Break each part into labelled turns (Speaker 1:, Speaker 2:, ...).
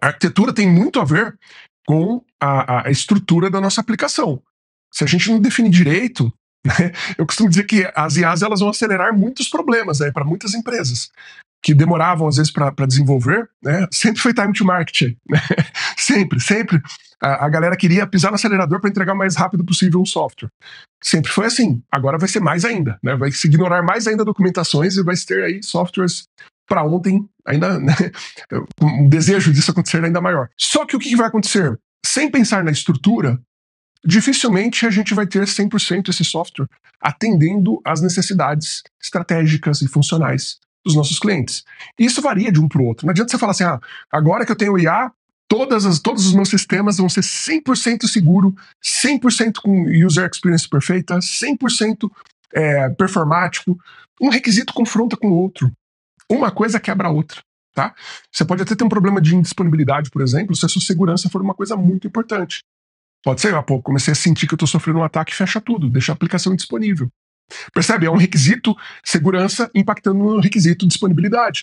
Speaker 1: A arquitetura tem muito a ver com a, a estrutura da nossa aplicação. Se a gente não define direito, né, eu costumo dizer que as IAs elas vão acelerar muitos problemas né, para muitas empresas que demoravam às vezes para desenvolver, né? Sempre foi time to market, né? sempre, sempre a, a, galera queria pisar no acelerador para entregar o mais rápido possível um software. Sempre foi assim. Agora vai ser mais ainda, né? Vai se ignorar mais ainda documentações e vai ter aí softwares para ontem, ainda né, um desejo disso acontecer ainda maior. Só que o que vai acontecer? Sem pensar na estrutura, dificilmente a gente vai ter 100% esse software atendendo às necessidades estratégicas e funcionais dos nossos clientes. Isso varia de um para o outro. Não adianta você falar assim, ah, agora que eu tenho IA, todas as, todos os meus sistemas vão ser 100% seguro, 100% com user experience perfeita, 100% é, eh, performático. Um requisito confronta com o outro uma coisa quebra a outra. Tá? Você pode até ter um problema de indisponibilidade, por exemplo, se a sua segurança for uma coisa muito importante. Pode ser, ah, pô, comecei a sentir que eu estou sofrendo um ataque, fecha tudo, deixa a aplicação indisponível. Percebe? É um requisito segurança impactando no requisito disponibilidade.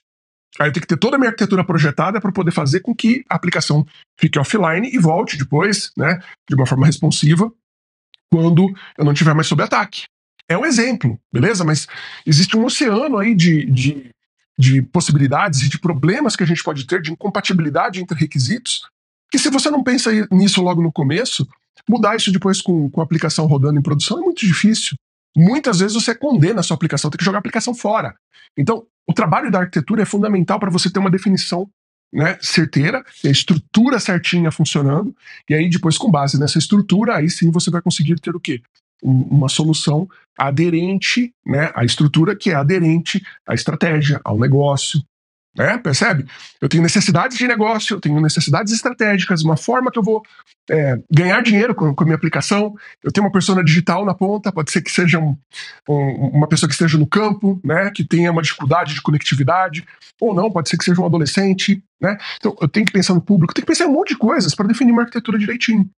Speaker 1: Aí eu tenho que ter toda a minha arquitetura projetada para poder fazer com que a aplicação fique offline e volte depois, né, de uma forma responsiva, quando eu não tiver mais sob ataque. É um exemplo, beleza? Mas existe um oceano aí de, de de possibilidades e de problemas que a gente pode ter, de incompatibilidade entre requisitos, que se você não pensa nisso logo no começo, mudar isso depois com, com a aplicação rodando em produção é muito difícil. Muitas vezes você condena a sua aplicação, tem que jogar a aplicação fora. Então, o trabalho da arquitetura é fundamental para você ter uma definição né, certeira, a estrutura certinha funcionando, e aí depois, com base nessa estrutura, aí sim você vai conseguir ter o quê? uma solução aderente né, à estrutura que é aderente à estratégia, ao negócio. Né? Percebe? Eu tenho necessidades de negócio, eu tenho necessidades estratégicas, uma forma que eu vou é, ganhar dinheiro com, com, a minha aplicação. Eu tenho uma pessoa digital na ponta, pode ser que seja um, um, uma pessoa que esteja no campo, né, que tenha uma dificuldade de conectividade, ou não, pode ser que seja um adolescente. Né? Então, eu tenho que pensar no público, tenho que pensar em um monte de coisas para definir uma arquitetura direitinho.